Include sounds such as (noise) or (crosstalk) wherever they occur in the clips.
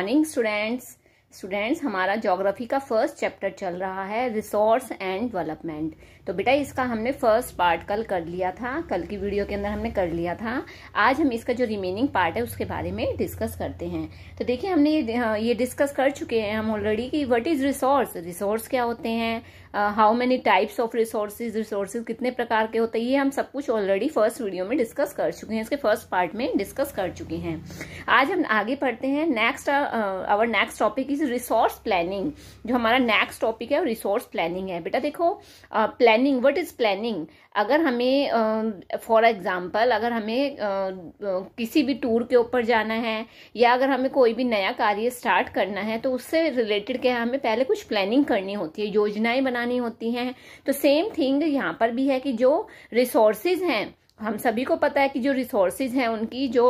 morning students students हमारा geography का first chapter चल रहा है रिसोर्स एंड डेवलपमेंट तो बेटा इसका हमने फर्स्ट पार्ट कल कर लिया था कल की वीडियो के अंदर हमने कर लिया था आज हम इसका जो रिमेनिंग पार्ट है उसके बारे में डिस्कस करते हैं तो देखिए हमने ये हाँ, ये डिस्कस कर चुके हैं हम ऑलरेडी कि व्हाट इज़ रिसोर्स रिसोर्स क्या होते हैं how many types of resources resources कितने प्रकार के होते हैं ये हम सब कुछ ऑलरेडी फर्स्ट वीडियो में डिस्कस कर चुके हैं इसके फर्स्ट पार्ट में डिस्कस कर चुके हैं आज हम आगे पढ़ते हैं next our next topic is resource planning जो हमारा नेक्स्ट टॉपिक है रिसोर्स प्लानिंग है बेटा देखो plan uh, planning what is planning अगर हमें फॉर एग्ज़ाम्पल अगर हमें uh, किसी भी टूर के ऊपर जाना है या अगर हमें कोई भी नया कार्य स्टार्ट करना है तो उससे रिलेटेड क्या है हमें पहले कुछ प्लानिंग करनी होती है योजनाएं बनानी होती हैं तो सेम थिंग यहाँ पर भी है कि जो रिसोर्सेज हैं हम सभी को पता है कि जो रिसोर्सेज हैं उनकी जो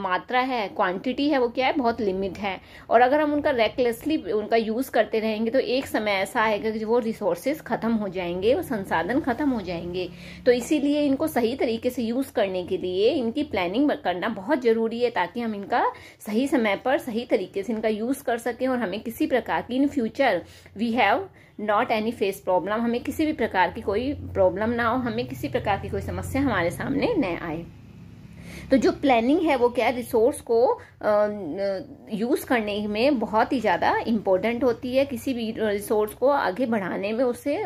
मात्रा है क्वांटिटी है वो क्या है बहुत लिमिट है और अगर हम उनका रेकलेसली उनका यूज़ करते रहेंगे तो एक समय ऐसा आएगा कि वो रिसोर्सेज ख़त्म हो जाएंगे वो संसाधन ख़त्म हो जाएंगे तो इसीलिए इनको सही तरीके से यूज़ करने के लिए इनकी प्लानिंग करना बहुत ज़रूरी है ताकि हम इनका सही समय पर सही तरीके से इनका यूज़ कर सकें और हमें किसी प्रकार की in future we have not any face problem हमें किसी भी प्रकार की कोई प्रॉब्लम ना हो हमें किसी प्रकार की कोई समस्या हमारे सामने न आए तो जो प्लानिंग है वो क्या है रिसोर्स को यूज़ करने में बहुत ही ज़्यादा इम्पोर्टेंट होती है किसी भी रिसोर्स को आगे बढ़ाने में उसे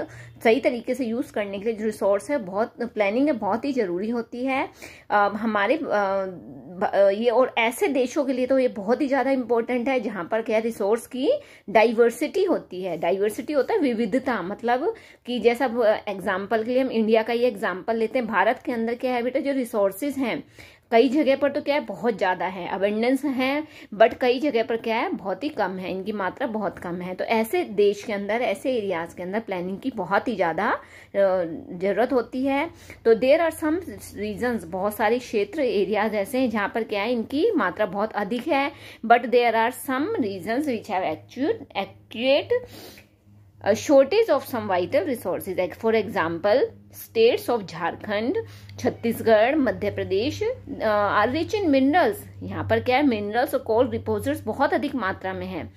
सही तरीके से यूज़ करने के लिए जो रिसोर्स है बहुत प्लानिंग है बहुत ही ज़रूरी होती है आ, हमारे आ, ये और ऐसे देशों के लिए तो ये बहुत ही ज़्यादा इम्पोर्टेंट है जहाँ पर क्या रिसोर्स की डाइवर्सिटी होती है डाइवर्सिटी होता है विविधता मतलब कि जैसा एग्जाम्पल के लिए हम इंडिया का ये एग्जाम्पल लेते हैं भारत के अंदर क्या है बेटा जो रिसोर्सेज हैं कई जगह पर तो क्या है बहुत ज़्यादा है अबेंडेंस है बट कई जगह पर क्या है बहुत ही कम है इनकी मात्रा बहुत कम है तो ऐसे देश के अंदर ऐसे एरियाज़ के अंदर प्लानिंग की बहुत ही ज़्यादा ज़रूरत होती है तो देर आर सम रीजन्स बहुत सारे क्षेत्र एरियाज ऐसे हैं जहाँ पर क्या है इनकी मात्रा बहुत अधिक है but there are some reasons which have actual act a shortage of some vital resources like for example states of jharkhand chhattisgarh madhya pradesh uh, are rich in minerals यहाँ पर क्या है minerals और coal repositories बहुत अधिक मात्रा में है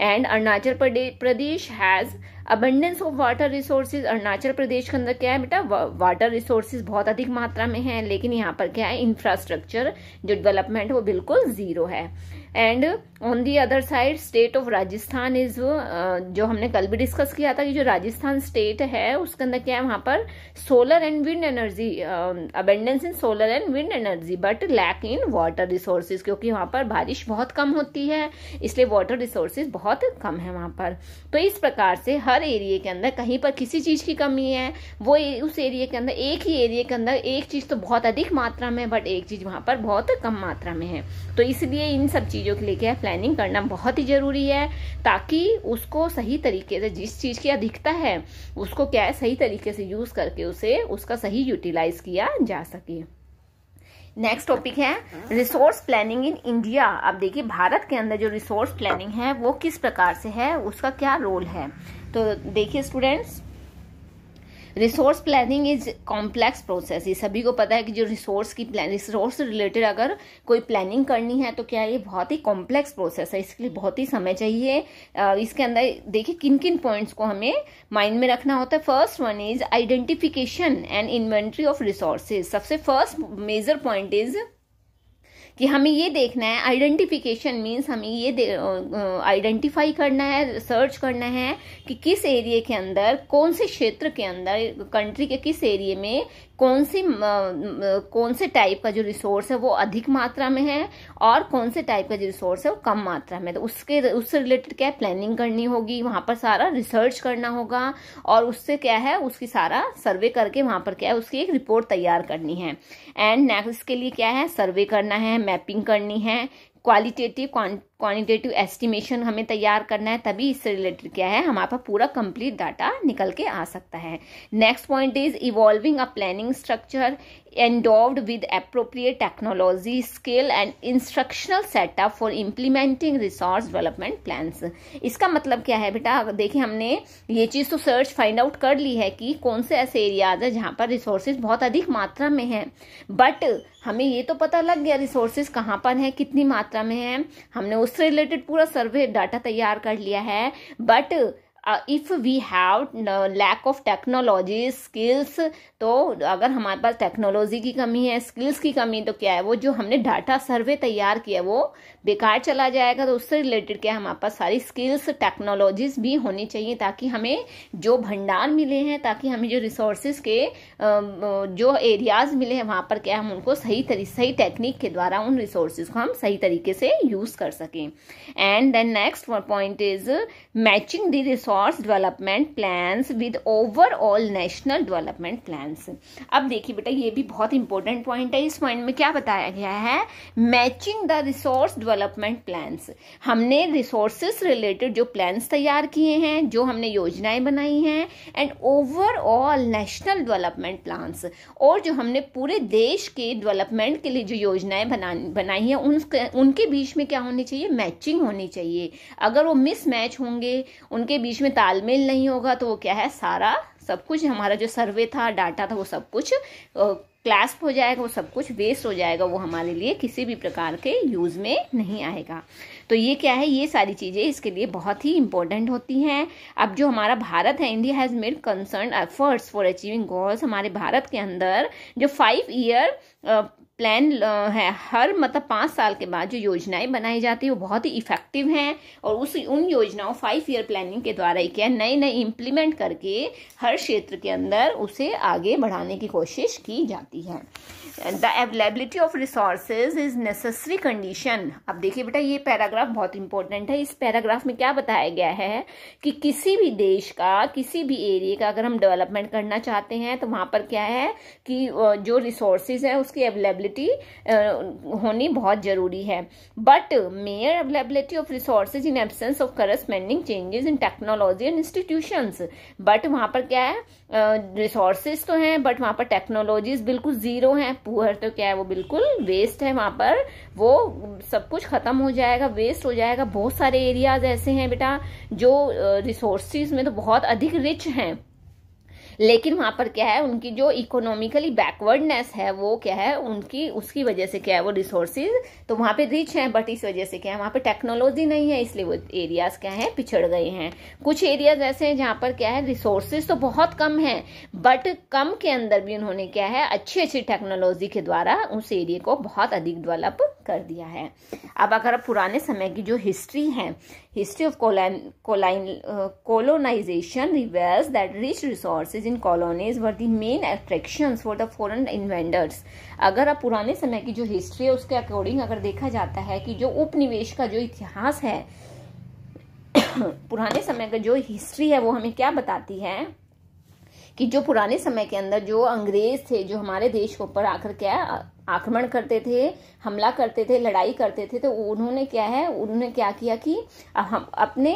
and Arunachal Pradesh has abundance of water resources Arunachal Pradesh के अंदर क्या है बेटा वाटर रिसोर्सेज बहुत अधिक मात्रा में है लेकिन यहाँ पर क्या है इंफ्रास्ट्रक्चर जो डेवलपमेंट वो बिल्कुल जीरो है and on the other side state of Rajasthan is जो हमने कल भी डिस्कस किया था कि जो राजस्थान स्टेट है उसके अंदर क्या है वहाँ पर solar and wind energy abundance in solar and wind energy but lack in water resources क्योंकि वहाँ पर बारिश बहुत कम होती है इसलिए वाटर रिसोर्सेज बहुत कम है वहाँ पर तो इस प्रकार से हर एरिए के अंदर कहीं पर किसी चीज़ की कमी है वो उस एरिए के अंदर एक ही एरिए के अंदर एक चीज़ तो बहुत अधिक मात्रा में बट एक चीज़ वहाँ पर बहुत कम मात्रा में है तो इसलिए इन सब चीज़ चीज़ों के लेके प्लानिंग करना बहुत ही ज़रूरी है ताकि उसको सही तरीके से जिस चीज़ की अधिकता है उसको क्या है सही तरीके से यूज़ करके उसे उसका सही यूटिलाइज किया जा सके नेक्स्ट टॉपिक है रिसोर्स प्लानिंग इन इंडिया अब देखिए भारत के अंदर जो रिसोर्स प्लानिंग है वो किस प्रकार से है उसका क्या रोल है तो देखिए students resource planning is complex process ये सभी को पता है कि जो रिसोर्स की प्लान रिसोर्स रिलेटेड अगर कोई प्लानिंग करनी है तो क्या ये बहुत ही कॉम्प्लेक्स प्रोसेस है इसके लिए बहुत ही समय चाहिए इसके अंदर देखिए किन किन पॉइंट्स को हमें माइंड में रखना होता है first one is identification and inventory of resources सबसे फर्स्ट मेजर पॉइंट इज कि हमें ये देखना है आइडेंटिफिकेशन मीन्स हमें ये आइडेंटिफाई करना है सर्च करना है कि किस एरिए के अंदर कौन से क्षेत्र के अंदर कंट्री के किस एरिए में कौन सी कौन से टाइप का जो रिसोर्स है वो अधिक मात्रा में है और कौन से टाइप का जो रिसोर्स है वो कम मात्रा में तो उसके उससे रिलेटेड क्या है प्लानिंग करनी होगी वहाँ पर सारा रिसर्च करना होगा और उससे क्या है उसकी सारा सर्वे करके वहाँ पर क्या है उसकी एक रिपोर्ट तैयार करनी है एंड नेक्स्ट के लिए क्या है सर्वे करना है मैपिंग करनी है क्वालिटेटिव क्वान क्वानिटेटिव एस्टिमेशन हमें तैयार करना है तभी इससे रिलेटेड क्या है हमारे पास पूरा कंप्लीट डाटा निकल के आ सकता है next point is evolving a planning structure endowed with appropriate technology skill and instructional setup for implementing resource development plan इसका मतलब क्या है बेटा देखिए हमने ये चीज़ तो सर्च फाइंड आउट कर ली है कि कौन से ऐसे एरियाज है जहाँ पर रिसोर्सेज बहुत अधिक मात्रा में हैं बट हमें ये तो पता लग गया रिसोर्सेज कहाँ पर हैं कितनी मात्रा में हैं हमने उस उससे रिलेटेड पूरा सर्वे डाटा तैयार कर लिया है but uh, if we have lack of technology skills तो अगर हमारे पास टेक्नोलॉजी की कमी है स्किल्स की कमी तो क्या है वो जो हमने डाटा सर्वे तैयार किया है वो बेकार चला जाएगा तो उससे रिलेटेड क्या है हमारे पास सारी स्किल्स टेक्नोलॉजीज भी होनी चाहिए ताकि हमें जो भंडार मिले हैं ताकि हमें जो रिसोर्सेज के um, जो एरियाज मिले हैं वहाँ पर क्या हम उनको सही तरी सही टेक्निक के द्वारा उन रिसोर्सेज को हम सही तरीके से यूज़ कर सकें and then next point is matching the resource resource development plans with overall national development plans अब देखिए बेटा ये भी बहुत इंपॉर्टेंट पॉइंट है इस पॉइंट में क्या बताया गया है matching the resource development plans हमने रिसोर्सेस रिलेटेड जो प्लान्स तैयार किए हैं जो हमने योजनाएं बनाई हैं and overall national development plans और जो हमने पूरे देश के डेवलपमेंट के लिए जो योजनाएं बना बनाई हैं उनके उनके बीच में क्या होनी चाहिए मैचिंग होनी चाहिए अगर वो मिसमैच होंगे उनके बीच में तालमेल नहीं होगा तो वो क्या है सारा सब कुछ हमारा जो सर्वे था डाटा था वो सब कुछ क्लास्प हो जाएगा वो सब कुछ वेस्ट हो जाएगा वो हमारे लिए किसी भी प्रकार के यूज़ में नहीं आएगा तो ये क्या है ये सारी चीज़ें इसके लिए बहुत ही इंपॉर्टेंट होती हैं अब जो हमारा भारत है India has made concern efforts for achieving goals हमारे भारत के अंदर जो फाइव ईयर प्लान है हर मतलब पाँच साल के बाद जो योजनाएं बनाई जाती है वो बहुत ही इफेक्टिव हैं और उस उन योजनाओं फाइव ईयर प्लानिंग के द्वारा ही क्या नए नए इम्प्लीमेंट करके हर क्षेत्र के अंदर उसे आगे बढ़ाने की कोशिश की जाती है the availability of resources is necessary condition अब देखिए बेटा ये पैराग्राफ बहुत इंपॉर्टेंट है इस पैराग्राफ में क्या बताया गया है कि किसी भी देश का किसी भी एरिया का अगर हम डेवलपमेंट करना चाहते हैं तो वहां पर क्या है कि जो रिसोर्सेज है उसकी अवेलेबिलिटी होनी बहुत ज़रूरी है but mere availability of resources in absence of corresponding changes in technology and institutions but वहाँ पर क्या है रिसोर्सेज तो हैं बट वहाँ पर टेक्नोलॉजीज बिल्कुल ज़ीरो हैं पुअर तो क्या है वो बिल्कुल वेस्ट है वहाँ पर वो सब कुछ ख़त्म हो जाएगा वेस्ट हो जाएगा बहुत सारे एरियाज ऐसे हैं बेटा जो रिसोर्सेज में तो बहुत अधिक रिच हैं लेकिन वहाँ पर क्या है उनकी जो इकोनॉमिकली बैकवर्डनेस है वो क्या है उनकी उसकी वजह से क्या है वो रिसोर्सेज तो वहाँ पे रिच हैं बट इस वजह से क्या है वहाँ पे टेक्नोलॉजी नहीं है इसलिए वो एरियाज क्या है पिछड़ गए हैं कुछ एरियाज ऐसे हैं जहाँ पर क्या है रिसोर्सेज तो बहुत कम है बट कम के अंदर भी उन्होंने क्या है अच्छी अच्छी टेक्नोलॉजी के द्वारा उस एरिए को बहुत अधिक डेवलप कर दिया है अब अगर पुराने समय की जो हिस्ट्री है history of colonisation reveals that rich resources in colonies were the main attraction for the foreign invaders अगर आप पुराने समय की जो हिस्ट्री है उसके अकॉर्डिंग अगर देखा जाता है कि जो उपनिवेश का जो इतिहास है (coughs) पुराने समय का जो हिस्ट्री है वो हमें क्या बताती है कि जो पुराने समय के अंदर जो अंग्रेज थे जो हमारे देश के ऊपर आकर क्या आक्रमण करते थे हमला करते थे लड़ाई करते थे तो उन्होंने क्या है उन्होंने क्या किया कि हम अपने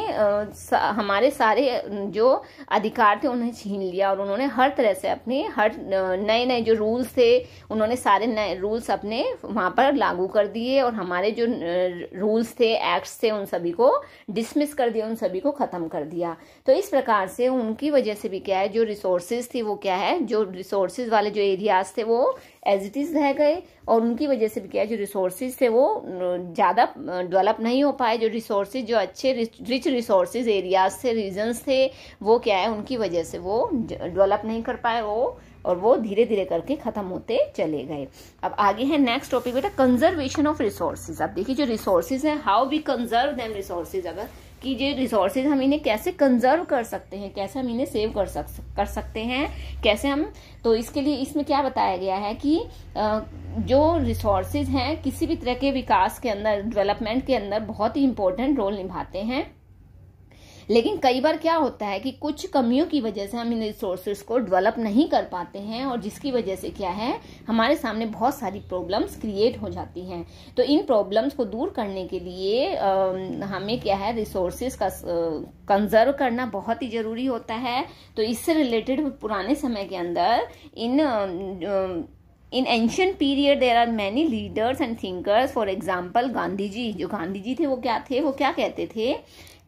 हमारे सारे जो अधिकार थे उन्हें छीन लिया और उन्होंने हर तरह से अपने हर नए नए जो रूल्स थे उन्होंने सारे नए रूल्स अपने वहाँ पर लागू कर दिए और हमारे जो रूल्स थे एक्ट्स थे उन सभी को डिसमिस कर दिया उन सभी को ख़त्म कर दिया तो इस प्रकार से उनकी वजह से भी क्या है जो रिसोर्सेज थी वो क्या है जो रिसोर्सेज वाले जो एरियाज थे वो एज इट इज़ रह गए और उनकी वजह से भी क्या जो रिसोर्सेज थे वो ज़्यादा डेवलप नहीं हो पाए जो रिसोर्सेज जो अच्छे रिच रिसोर्सेज एरियाज थे रीजन्स थे वो क्या है उनकी वजह से वो डेवलप नहीं कर पाए वो और वो धीरे धीरे करके खत्म होते चले गए अब आगे है नेक्स्ट टॉपिक बेटा कंजर्वेशन ऑफ रिसोर्सेज अब देखिए जो रिसोर्सेज हैं how we conserve them resources अगर कि ये रिसोर्सेज हम इन्हें कैसे कंजर्व कर सकते हैं कैसे हम इन्हें सेव कर सक कर सकते हैं कैसे हम तो इसके लिए इसमें क्या बताया गया है कि जो रिसोर्सेज हैं किसी भी तरह के विकास के अंदर डेवलपमेंट के अंदर बहुत ही इम्पोर्टेंट रोल निभाते हैं लेकिन कई बार क्या होता है कि कुछ कमियों की वजह से हम इन रिसोर्सेज को डेवलप नहीं कर पाते हैं और जिसकी वजह से क्या है हमारे सामने बहुत सारी प्रॉब्लम्स क्रिएट हो जाती हैं तो इन प्रॉब्लम्स को दूर करने के लिए आ, हमें क्या है रिसोर्सेज का कंजर्व करना बहुत ही ज़रूरी होता है तो इससे रिलेटेड पुराने समय के अंदर in ah, in ancient period there are many leaders and thinkers for example Gandhi ji जो गांधी जी थे वो क्या थे वो क्या कहते थे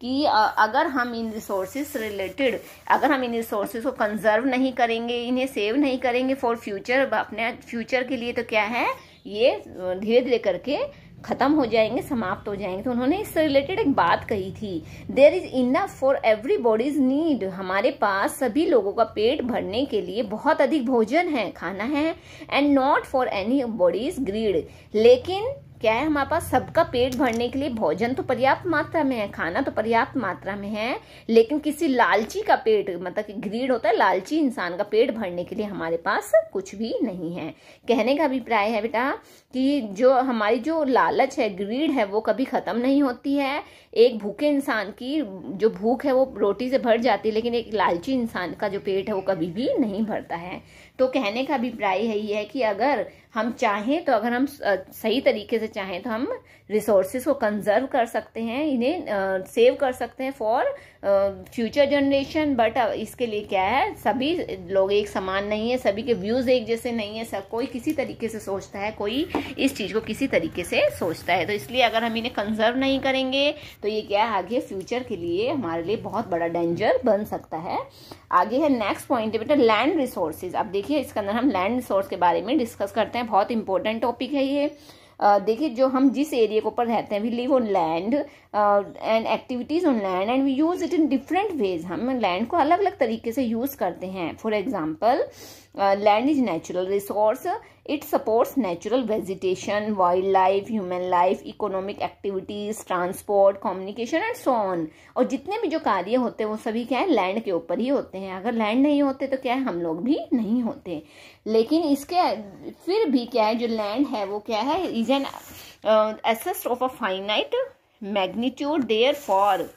कि अगर हम इन रिसोर्सेज रिलेटेड अगर हम इन रिसोर्सेज को कंजर्व नहीं करेंगे इन्हें सेव नहीं करेंगे फॉर फ्यूचर अपने फ्यूचर के लिए तो क्या है ये धीरे धीरे करके खत्म हो जाएंगे समाप्त हो जाएंगे तो उन्होंने इससे रिलेटेड एक बात कही थी there is enough for everybody's need हमारे पास सभी लोगों का पेट भरने के लिए बहुत अधिक भोजन है खाना है and not for anybody's greed लेकिन क्या है हमारे पास सबका पेट भरने के लिए भोजन तो पर्याप्त मात्रा में है खाना तो पर्याप्त मात्रा में है लेकिन किसी लालची का पेट मतलब कि ग्रीड होता है लालची इंसान का पेट भरने के लिए हमारे पास कुछ भी नहीं है कहने का अभिप्राय है बेटा कि जो हमारी जो लालच है ग्रीड है वो कभी ख़त्म नहीं होती है एक भूखे इंसान की जो भूख है वो रोटी से भर जाती है लेकिन एक लालची इंसान का जो पेट है वो कभी भी नहीं भरता है तो कहने का अभिप्राय यही है कि अगर हम चाहें तो अगर हम सही तरीके से चाहें तो हम रिसोर्सेज को कंजर्व कर सकते हैं इन्हें सेव कर सकते हैं फॉर फ्यूचर जनरेशन बट इसके लिए क्या है सभी लोग एक समान नहीं है सभी के व्यूज़ एक जैसे नहीं है सब कोई किसी तरीके से सोचता है कोई इस चीज़ को किसी तरीके से सोचता है तो इसलिए अगर हम इन्हें कंजर्व नहीं करेंगे तो ये क्या है आगे फ्यूचर के लिए हमारे लिए बहुत बड़ा डेंजर बन सकता है आगे है नेक्स्ट पॉइंट बेटा लैंड रिसोर्सेज अब देखिए इसके अंदर हम लैंड रिसोर्स के बारे में डिस्कस करते हैं हैं बहुत इंपॉर्टेंट टॉपिक है ये देखिए जो हम जिस एरिया के ऊपर रहते हैं we live on land and activities on land and we use it in different ways हम लैंड को अलग अलग तरीके से यूज करते हैं for example land is natural resource it supports natural vegetation wildlife human life economic activities transport communication and so on और जितने भी जो कार्य होते हैं वो सभी क्या है लैंड के ऊपर ही होते हैं अगर लैंड नहीं होते तो क्या है हम लोग भी नहीं होते लेकिन इसके फिर भी क्या है जो लैंड है वो क्या है is an asset of a finite magnitude therefore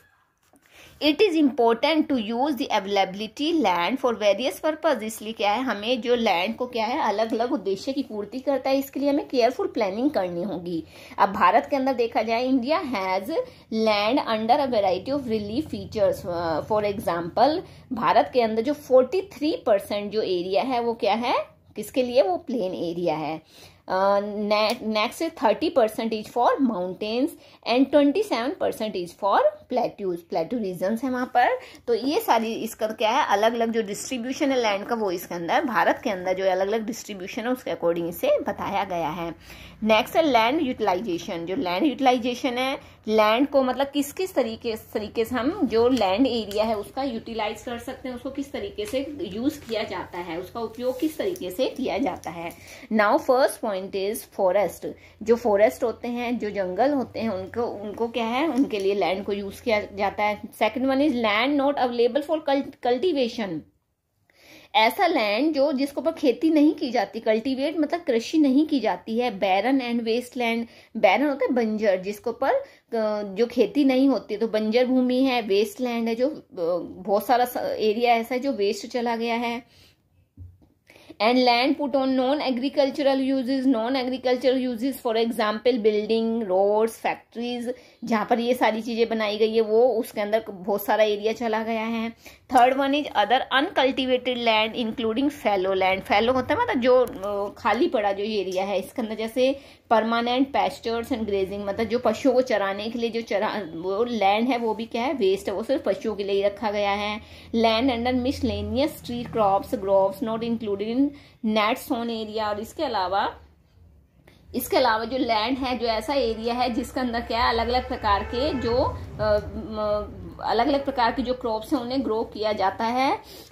it is important to use the availability land for various purpose इसलिए क्या है हमें जो लैंड को क्या है अलग अलग उद्देश्य की पूर्ति करता है इसके लिए हमें केयरफुल प्लानिंग करनी होगी अब भारत के अंदर देखा जाए India has land under a variety of relief features for example Bharat के अंदर जो फोर्टी थ्री परसेंट जो एरिया है वो क्या है किसके लिए वो प्लेन एरिया है next thirty percent percentage for mountains and twenty percent percentage for plateaus plateau region है वहाँ पर तो ये सारी इसका क्या है अलग अलग जो डिस्ट्रीब्यूशन है लैंड का वो इसके अंदर भारत के अंदर जो अलग अलग डिस्ट्रीब्यूशन है उसके अकॉर्डिंग इसे बताया गया है नेक्स्ट है लैंड यूटिलाइजेशन जो लैंड यूटिलाइजेशन है लैंड को मतलब किस किस तरीके तरीके से हम जो लैंड एरिया है उसका यूटिलाइज कर सकते हैं उसको किस तरीके से यूज़ किया जाता है उसका उपयोग किस तरीके से किया जाता है now first point is forest जो फॉरेस्ट होते हैं जो जंगल होते हैं उनको उनको क्या है उनके लिए लैंड को यूज किया जाता है second one is land not available for cultivation ऐसा लैंड जो जिसको पर खेती नहीं की जाती कल्टीवेट मतलब कृषि नहीं की जाती है barren and waste land barren होता है बंजर जिसको पर जो खेती नहीं होती तो बंजर भूमि है वेस्ट लैंड है जो बहुत सारा एरिया ऐसा है जो वेस्ट चला गया है and land put on non agricultural uses non agricultural uses for example building roads factories जहाँ पर ये सारी चीज़ें बनाई गई है वो उसके अंदर बहुत सारा एरिया चला गया है third one is other uncultivated land including fallow land fallow होता है मतलब जो खाली पड़ा जो एरिया है इसके अंदर जैसे परमानेंट पेस्टर्स एंड ग्रेजिंग मतलब जो पशुओं को चराने के लिए जो चरा वो लैंड है वो भी क्या है वेस्ट है वो सिर्फ पशुओं के लिए ही रखा गया है land under miscellaneous tree crops groves not included in net sown area और इसके अलावा इसके अलावा जो लैंड है जो ऐसा एरिया है जिसके अंदर क्या अलग अलग प्रकार के जो अलग अलग प्रकार की जो क्रॉप्स हैं उन्हें ग्रो किया जाता है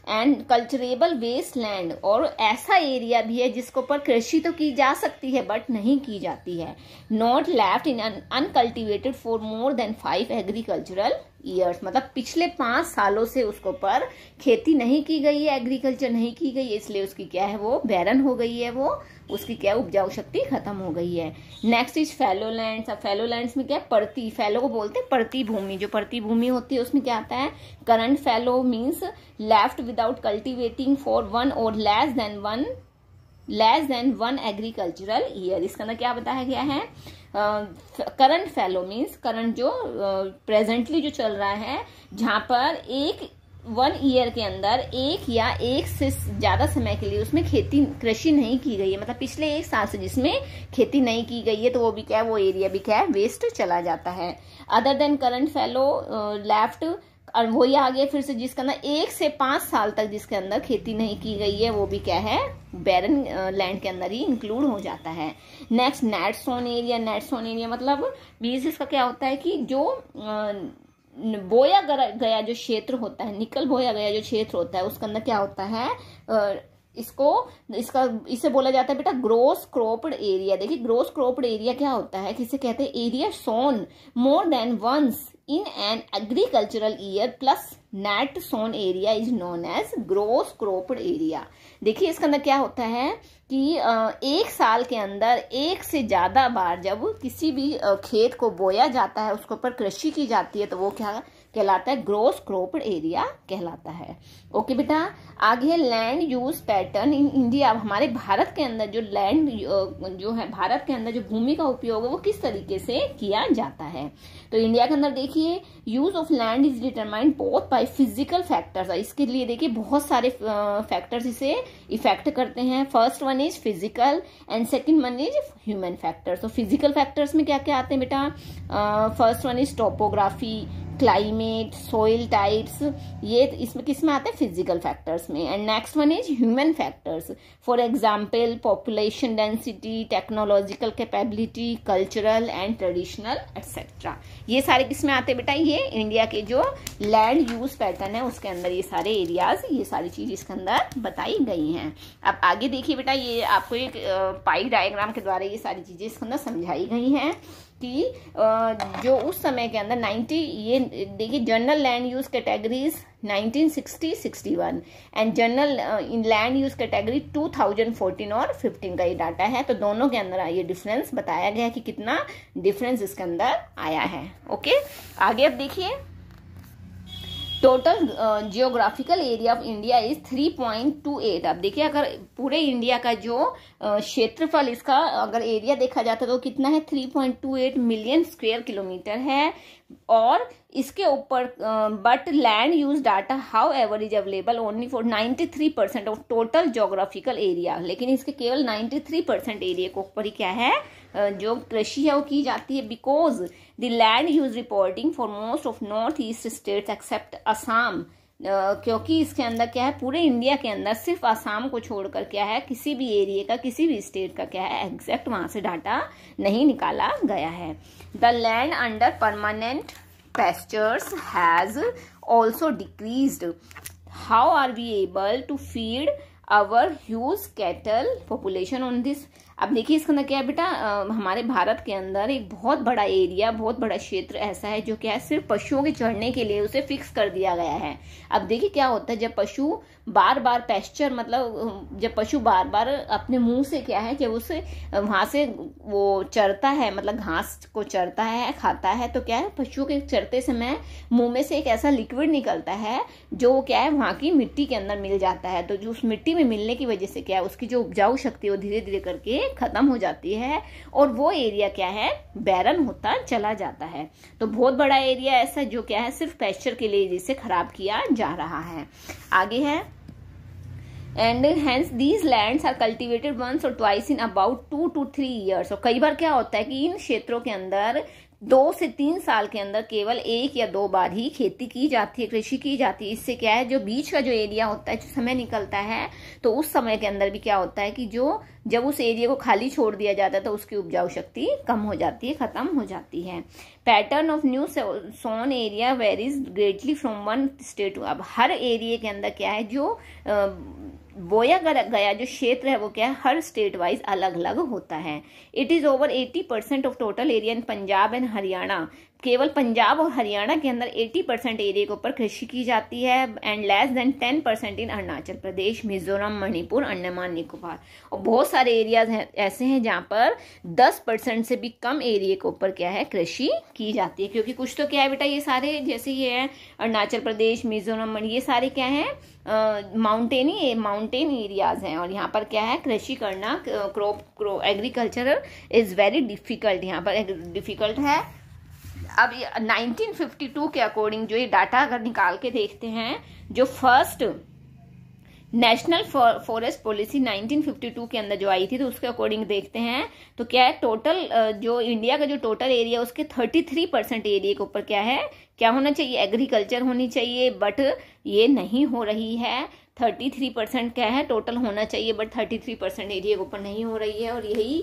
एंड कल्चरेबल वेस्ट लैंड और ऐसा एरिया भी है जिसको पर कृषि तो की जा सकती है बट नहीं की जाती है not left in uncultivated for more than five agricultural years मतलब पिछले पांच सालों से उसको पर खेती नहीं की गई है एग्रीकल्चर नहीं की गई है इसलिए उसकी क्या है वो बैरन हो गई है वो उसकी क्या उपजाऊ शक्ति खत्म हो गई है नेक्स्ट इज फेलोलैंड अब फेलोलैंड में क्या परती फैलो को बोलते हैं परती भूमि जो परती भूमि होती है उसमें क्या आता है current fallow means left without cultivating for one और less than one less than one agricultural year इसके अंदर क्या बताया गया है करंट फेलो मीन्स करंट जो प्रेजेंटली uh, जो चल रहा है जहां पर एक वन ईयर के अंदर एक या एक से ज़्यादा समय के लिए उसमें खेती कृषि नहीं की गई है मतलब पिछले एक साल से जिसमें खेती नहीं की गई है तो वो भी क्या है वो एरिया भी क्या है वेस्ट चला जाता है other than current fallow left और वो ही आगे फिर से जिसके अंदर एक से पाँच साल तक जिसके अंदर खेती नहीं की गई है वो भी क्या है बैरन लैंड uh, के अंदर ही इंक्लूड हो जाता है next net sown area net sown area मतलब बीज इसका क्या होता है कि जो uh, बोया गया जो क्षेत्र होता है निकल बोया गया जो क्षेत्र होता है उसके अंदर क्या होता है इसको इसका इसे बोला जाता है बेटा ग्रोस क्रोपड एरिया देखिए ग्रोस क्रोपड एरिया क्या होता है किसे कहते हैं area sown more than once in an agricultural year plus net sown area is known as gross cropped area देखिए इसके अंदर क्या होता है कि एक साल के अंदर एक से ज़्यादा बार जब किसी भी खेत को बोया जाता है उसके ऊपर कृषि की जाती है तो वो क्या कहलाता है ग्रोस क्रोप एरिया कहलाता है ओके बेटा आगे land use pattern in India हमारे भारत के अंदर जो लैंड जो है भारत के अंदर जो भूमि का उपयोग है वो किस तरीके से किया जाता है तो इंडिया के अंदर देखिए use of land is determined both by physical factors इसके लिए देखिए बहुत सारे फैक्टर्स इसे इफेक्ट करते हैं first one is physical and second one is human factors तो फिजिकल फैक्टर्स में क्या क्या आते हैं बेटा first one is topography climate soil types ये इसमें किस में आते हैं फिजिकल फैक्टर्स में and next one is human factors for example population density technological capability cultural and traditional etcetera ये सारे किस में आते हैं बेटा ये इंडिया के जो लैंड यूज पैटर्न है उसके अंदर ये सारे एरियाज ये सारी चीज इसके अंदर बताई गई हैं अब आगे देखिए बेटा ये आपको एक पाई डायग्राम के द्वारा ये सारी चीजें इसके अंदर समझाई गई हैं कि जो उस समय के अंदर 90 ये देखिए general land use categories 1960 61 and general in land use category 2014 और 15 का ये डाटा है तो दोनों के अंदर ये डिफरेंस बताया गया है कि कितना डिफरेंस इसके अंदर आया है ओके आगे अब देखिए total geographical area of India is 3.28 आप देखिए अगर पूरे इंडिया का जो uh, क्षेत्रफल इसका अगर एरिया देखा जाता है तो कितना है 3.28 मिलियन स्क्वायर किलोमीटर है और इसके ऊपर but land use data however is available only for 93 percent of total geographical area लेकिन इसके केवल 93 परसेंट एरिया के ऊपर ही क्या है जो कृषि है वो की जाती है because the land use reporting for most of north east states except Assam क्योंकि इसके अंदर क्या है पूरे इंडिया के अंदर सिर्फ आसाम को छोड़कर क्या है किसी भी एरिया का किसी भी स्टेट का क्या है एग्जैक्ट वहाँ से डाटा नहीं निकाला गया है the land under permanent pastures has also decrease how are we able to feed our huge cattle population on this अब देखिए इसका अंदर मतलब क्या है बेटा हमारे भारत के अंदर एक बहुत बड़ा एरिया बहुत बड़ा क्षेत्र ऐसा है जो क्या है सिर्फ पशुओं के चढ़ने के लिए उसे फिक्स कर दिया गया है अब देखिए क्या होता है जब पशु बार बार पेस्चर मतलब जब पशु बार बार अपने मुंह से क्या है जब उसे वहां से वो चरता है मतलब घास को चरता है खाता है तो क्या है पशुओं के चरते समय मुंह में से एक ऐसा लिक्विड निकलता है जो क्या है वहां की मिट्टी के अंदर मिल जाता है तो जो उस मिट्टी में मिलने की वजह से क्या है उसकी जो उपजाऊ शक्ति वो धीरे धीरे करके खत्म हो जाती है और वो एरिया क्या है बैरन होता चला जाता है तो बहुत बड़ा एरिया ऐसा जो क्या है सिर्फ पेस्चर के लिए जिसे खराब किया जा रहा है आगे है and hence these lands are cultivated once और twice in about two to three years और कई बार क्या होता है कि इन क्षेत्रों के अंदर दो से तीन साल के अंदर केवल एक या दो बार ही खेती की जाती है कृषि की जाती है इससे क्या है जो बीच का जो एरिया होता है जो समय निकलता है तो उस समय के अंदर भी क्या होता है कि जो जब उस एरिया को खाली छोड़ दिया जाता है तो उसकी उपजाऊ शक्ति कम हो जाती है खत्म हो जाती है pattern of new sown area varies greatly from one state अब हर एरिया के अंदर क्या है जो बोया गया जो क्षेत्र है वो क्या है हर स्टेट वाइज अलग अलग होता है it is over 80 percent of total area in Punjab and Haryana केवल पंजाब और हरियाणा के अंदर 80 परसेंट एरिया के ऊपर कृषि की जाती है and less than 10 percent in Arunachal Pradesh Mizoram Manipur Andaman Nicobar और बहुत सारे एरियाज हैं ऐसे हैं जहाँ पर 10 परसेंट से भी कम एरिया के ऊपर क्या है कृषि की जाती है क्योंकि कुछ तो क्या है बेटा ये सारे जैसे ये है अरुणाचल प्रदेश मिजोरम ये सारे क्या है माउंटेनी माउंटेन एरियाज हैं और यहाँ पर क्या है कृषि करना crop agriculture is very difficult यहाँ पर डिफ़िकल्ट है अब 1952 के अकॉर्डिंग जो ये डाटा अगर निकाल के देखते हैं जो फर्स्ट नेशनल फॉरेस्ट पॉलिसी 1952 के अंदर जो आई थी तो उसके अकॉर्डिंग देखते हैं तो क्या है टोटल जो इंडिया का जो टोटल एरिया उसके 33 परसेंट एरिया के ऊपर क्या है क्या होना चाहिए एग्रीकल्चर होनी चाहिए बट ये नहीं हो रही है थर्टी थ्री परसेंट क्या है टोटल होना चाहिए but thirty three percent area के ऊपर नहीं हो रही है और यही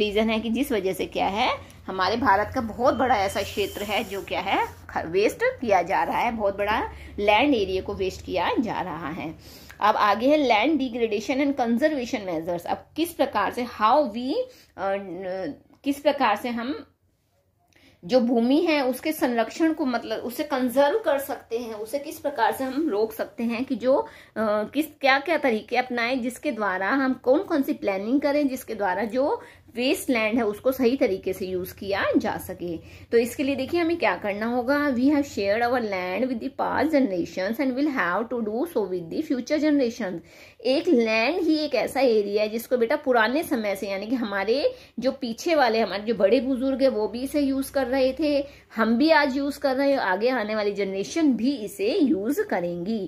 रीज़न है कि जिस वजह से क्या है हमारे भारत का बहुत बड़ा ऐसा क्षेत्र है जो क्या है वेस्ट किया जा रहा है बहुत बड़ा लैंड एरिया को वेस्ट किया जा रहा है अब आगे है land degradation and conservation measures अब किस प्रकार से हाउ वी किस प्रकार से हम जो भूमि है उसके संरक्षण को मतलब उसे कंजर्व कर सकते हैं उसे किस प्रकार से हम रोक सकते हैं कि जो आ, किस क्या क्या तरीके अपनाएं जिसके द्वारा हम कौन कौन सी प्लानिंग करें जिसके द्वारा जो वेस्ट लैंड है उसको सही तरीके से यूज किया जा सके तो इसके लिए देखिए हमें क्या करना होगा we have share our land with the past generation and will have to do so with the future generation एक लैंड ही एक ऐसा एरिया है जिसको बेटा पुराने समय से यानी कि हमारे जो पीछे वाले हमारे जो बड़े बुजुर्ग है वो भी इसे यूज कर रहे थे हम भी आज यूज कर रहे हैं आगे आने वाली जनरेशन भी इसे यूज करेंगी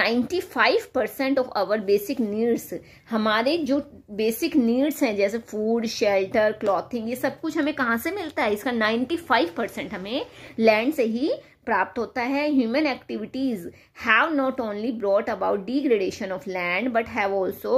95 percent of our basic needs हमारे जो बेसिक नीड्स हैं जैसे फूड शेयर शेल्टर क्लॉथिंग ये सब कुछ हमें कहाँ से मिलता है इसका 95 परसेंट हमें लैंड से ही प्राप्त होता है human activities have not only brought about degradation of land but have also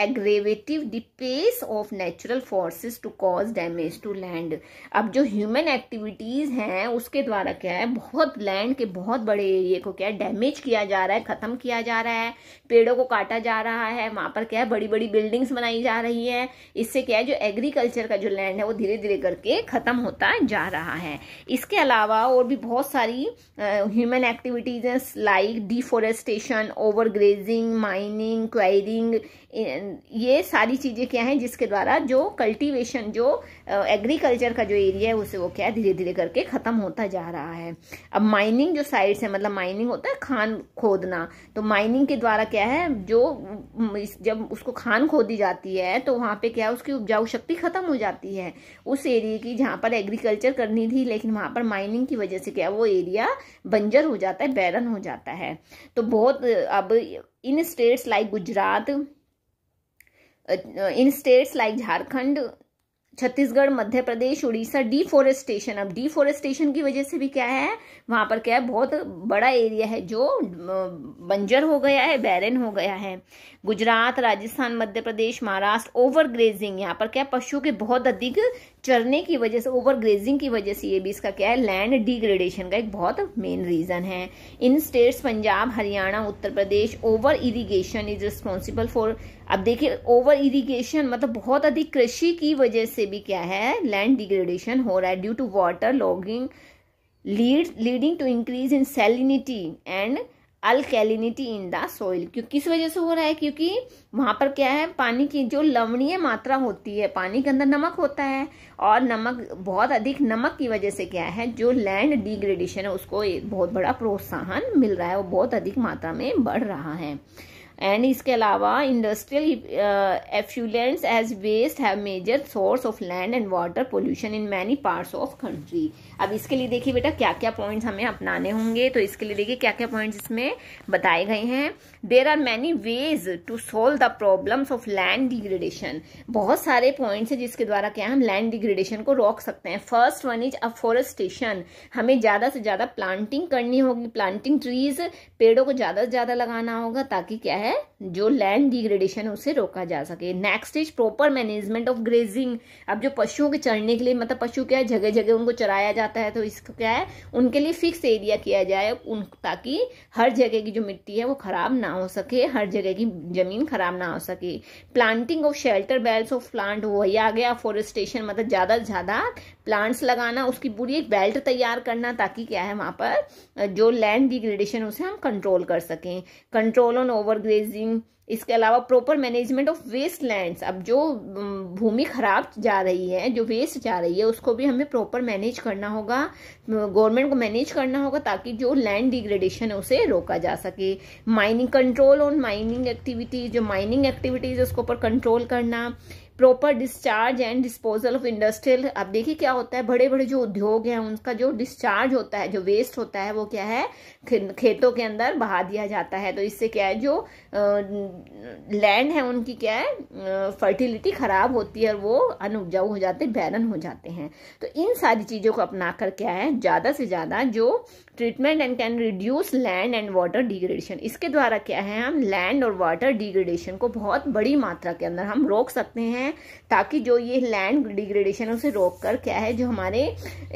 aggravated the pace of natural forces to cause damage to land अब जो ह्यूमन एक्टिविटीज हैं उसके द्वारा क्या है बहुत लैंड के बहुत बड़े एरिए को क्या है डैमेज किया जा रहा है खत्म किया जा रहा है पेड़ों को काटा जा रहा है वहां पर क्या है बड़ी बड़ी बिल्डिंग्स बनाई जा रही है इससे क्या है जो एग्रीकल्चर का जो लैंड है वो धीरे धीरे करके खत्म होता जा रहा है इसके अलावा और भी बहुत सारी uh, human activities like deforestation, overgrazing, mining, quarrying, ये सारी चीज़ें क्या हैं जिसके द्वारा जो कल्टीवेशन जो एग्रीकल्चर का जो एरिया है उसे वो क्या है धीरे धीरे करके ख़त्म होता जा रहा है अब माइनिंग जो साइड्स है मतलब माइनिंग होता है खान खोदना तो माइनिंग के द्वारा क्या है जो जब उसको खान खोदी जाती है तो वहाँ पे क्या है उसकी उपजाऊ शक्ति ख़त्म हो जाती है उस एरिए की जहाँ पर एग्रीकल्चर करनी थी लेकिन वहाँ पर माइनिंग की वजह से क्या वो एरिया बंजर हो जाता है बैरन हो जाता है तो बहुत अब in states like Gujarat in states like Jharkhand Chhattisgarh Madhya Pradesh Orissa deforestation अब डिफोरेस्टेशन की वजह से भी क्या है वहां पर क्या है बहुत बड़ा एरिया है जो बंजर हो गया है बैरन हो गया है गुजरात राजस्थान मध्य प्रदेश महाराष्ट्र ओवर ग्रेजिंग यहाँ पर क्या पशुओं के बहुत अधिक चरने की वजह से ओवर ग्रेजिंग की वजह से ये भी इसका क्या है लैंड डिग्रेडेशन का एक बहुत मेन रीज़न है in states Punjab Haryana Uttar Pradesh over irrigation is responsible for अब देखिए ओवर इरिगेशन मतलब बहुत अधिक कृषि की वजह से भी क्या है लैंड डिग्रेडेशन हो रहा है due to water logging lead leading to increase in salinity and alkalinity in the soil क्यों किस वजह से हो रहा है क्योंकि वहां पर क्या है पानी की जो लवणीय मात्रा होती है पानी के अंदर नमक होता है और नमक बहुत अधिक नमक की वजह से क्या है जो लैंड डिग्रेडेशन है उसको बहुत बड़ा प्रोत्साहन मिल रहा है वो बहुत अधिक मात्रा में बढ़ रहा है एंड इसके अलावा industrial effluent as waste have major source of land and water pollution in many part of country अब इसके लिए देखिए बेटा क्या क्या पॉइंट हमें अपनाने होंगे तो इसके लिए देखिए क्या क्या पॉइंट इसमें बताए गए हैं there are many ways to solve the problems of land degradation बहुत सारे पॉइंट्स हैं जिसके द्वारा क्या हम लैंड डिग्रेडेशन को रोक सकते हैं फर्स्ट वन इज अफोरेस्टेशन हमें ज़्यादा से ज़्यादा प्लांटिंग करनी होगी प्लांटिंग ट्रीज पेड़ों को ज़्यादा से ज़्यादा लगाना होगा ताकि क्या है जो लैंड डिग्रेडेशन उसे रोका जा सके next is proper management of grazing अब जो पशुओं के चढ़ने के लिए मतलब पशु क्या है जगह जगह उनको चराया जाता है तो इसको क्या है उनके लिए फिक्स एरिया किया जाए उन ताकि हर जगह की जो मिट्टी है वो खराब ना हो सके हर जगह की ज़मीन ख़राब ना हो सके planting of shelter belts of plant वही आ गया फॉरेस्टेशन मतलब ज़्यादा से ज़्यादा प्लांट्स लगाना उसकी पूरी एक बेल्ट तैयार करना ताकि क्या है वहाँ पर जो लैंड डिग्रेडेशन उसे हम कंट्रोल कर सकें कंट्रोल ऑन ओवर ग्रेजिंग इसके अलावा proper management of waste land अब जो भूमि खराब जा रही है जो वेस्ट जा रही है उसको भी हमें प्रॉपर मैनेज करना होगा गवर्नमेंट को मैनेज करना होगा ताकि जो लैंड डिग्रेडेशन है उसे रोका जा सके mining control on mining activities जो माइनिंग एक्टिविटीज है उसके ऊपर कंट्रोल करना proper discharge and disposal of industrial आप देखिए क्या होता है बड़े बड़े जो उद्योग हैं उनका जो डिस्चार्ज होता है जो वेस्ट होता है वो क्या है खेतों के अंदर बहा दिया जाता है तो इससे क्या है जो लैंड है उनकी क्या है फर्टिलिटी खराब होती है और वो अनुपजाऊ हो जाते बैरन हो जाते हैं तो इन सारी चीज़ों को अपना कर क्या है ज़्यादा से ज़्यादा जो treatment and can reduce land and water degradation इसके द्वारा क्या है हम लैंड और वाटर डिग्रेडेशन को बहुत बड़ी मात्रा के अंदर हम रोक सकते हैं ताकि जो ये लैंड डिग्रेडेशन उसे रोक कर क्या है जो हमारे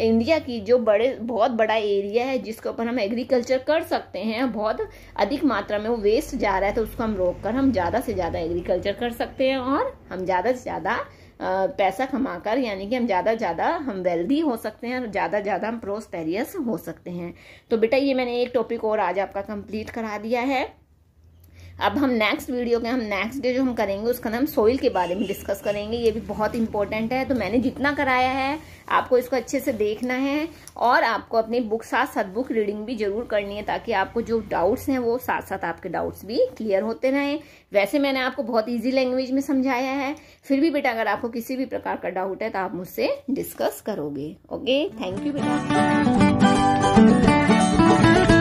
इंडिया की जो बड़े बहुत बड़ा एरिया है जिसके ऊपर हम एग्रीकल्चर कर सकते हैं बहुत अधिक मात्रा में वो वेस्ट जा रहा है तो उसको हम रोक कर हम ज़्यादा से ज़्यादा एग्रीकल्चर कर सकते हैं और हम ज़्यादा से ज़्यादा पैसा कमाकर यानी कि हम ज़्यादा ज़्यादा हम वेल्दी हो सकते हैं और ज़्यादा ज़्यादा हम प्रोस्पेरियस हो सकते हैं तो बेटा ये मैंने एक टॉपिक और आज आपका कंप्लीट करा दिया है अब हम नेक्स्ट वीडियो के हम नेक्स्ट डे जो हम करेंगे उसका नाम सोइल के बारे में डिस्कस करेंगे ये भी बहुत इंपॉर्टेंट है तो मैंने जितना कराया है आपको इसको अच्छे से देखना है और आपको अपनी बुक साथ साथ बुक रीडिंग भी जरूर करनी है ताकि आपको जो डाउट्स हैं वो साथ साथ आपके डाउट्स भी क्लियर होते रहें वैसे मैंने आपको बहुत ईजी लैंग्वेज में समझाया है फिर भी बेटा अगर आपको किसी भी प्रकार का डाउट है तो आप मुझसे डिस्कस करोगे ओके थैंक यू बेटा